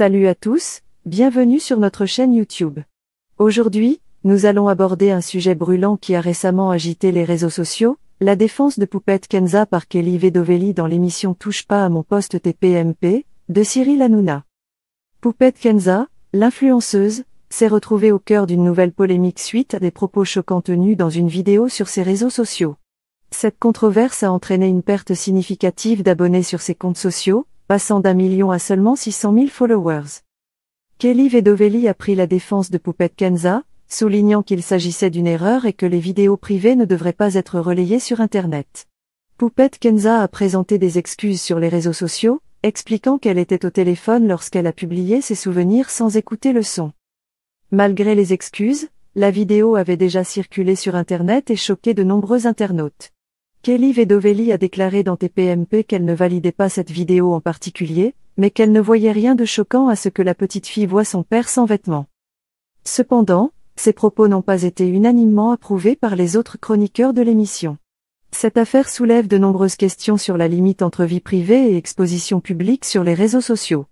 Salut à tous, bienvenue sur notre chaîne YouTube. Aujourd'hui, nous allons aborder un sujet brûlant qui a récemment agité les réseaux sociaux, la défense de Poupette Kenza par Kelly Vedovelli dans l'émission Touche pas à mon poste TPMP, de Cyril Hanouna. Poupette Kenza, l'influenceuse, s'est retrouvée au cœur d'une nouvelle polémique suite à des propos choquants tenus dans une vidéo sur ses réseaux sociaux. Cette controverse a entraîné une perte significative d'abonnés sur ses comptes sociaux, passant d'un million à seulement 600 000 followers. Kelly Vedovelli a pris la défense de Poupette Kenza, soulignant qu'il s'agissait d'une erreur et que les vidéos privées ne devraient pas être relayées sur Internet. Poupette Kenza a présenté des excuses sur les réseaux sociaux, expliquant qu'elle était au téléphone lorsqu'elle a publié ses souvenirs sans écouter le son. Malgré les excuses, la vidéo avait déjà circulé sur Internet et choqué de nombreux internautes. Kelly Vedovelli a déclaré dans TPMP qu'elle ne validait pas cette vidéo en particulier, mais qu'elle ne voyait rien de choquant à ce que la petite fille voit son père sans vêtements. Cependant, ces propos n'ont pas été unanimement approuvés par les autres chroniqueurs de l'émission. Cette affaire soulève de nombreuses questions sur la limite entre vie privée et exposition publique sur les réseaux sociaux.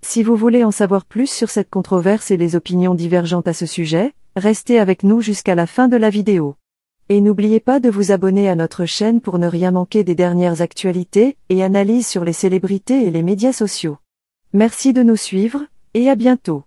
Si vous voulez en savoir plus sur cette controverse et les opinions divergentes à ce sujet, restez avec nous jusqu'à la fin de la vidéo. Et n'oubliez pas de vous abonner à notre chaîne pour ne rien manquer des dernières actualités et analyses sur les célébrités et les médias sociaux. Merci de nous suivre, et à bientôt.